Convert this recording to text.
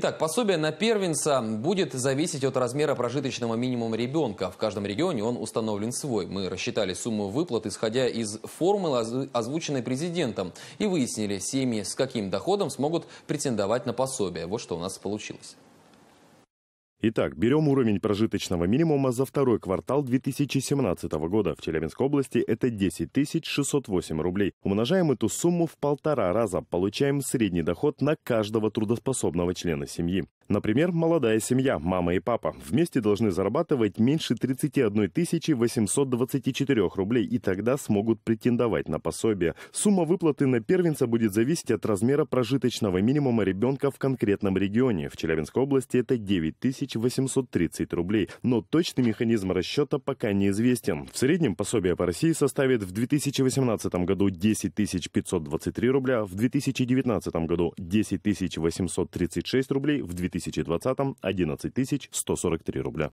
Итак, пособие на первенца будет зависеть от размера прожиточного минимума ребенка. В каждом регионе он установлен свой. Мы рассчитали сумму выплат, исходя из формулы, озвученной президентом, и выяснили, семьи с каким доходом смогут претендовать на пособие. Вот что у нас получилось. Итак, берем уровень прожиточного минимума за второй квартал 2017 года. В Челябинской области это 10 608 рублей. Умножаем эту сумму в полтора раза, получаем средний доход на каждого трудоспособного члена семьи. Например, молодая семья, мама и папа, вместе должны зарабатывать меньше 31 824 рублей, и тогда смогут претендовать на пособие. Сумма выплаты на первенца будет зависеть от размера прожиточного минимума ребенка в конкретном регионе. В Челябинской области это 9 830 рублей, но точный механизм расчета пока неизвестен. В среднем пособие по России составит в 2018 году 10 523 рубля, в 2019 году 10 836 рублей, в 2020 2020 – 11 143 рубля.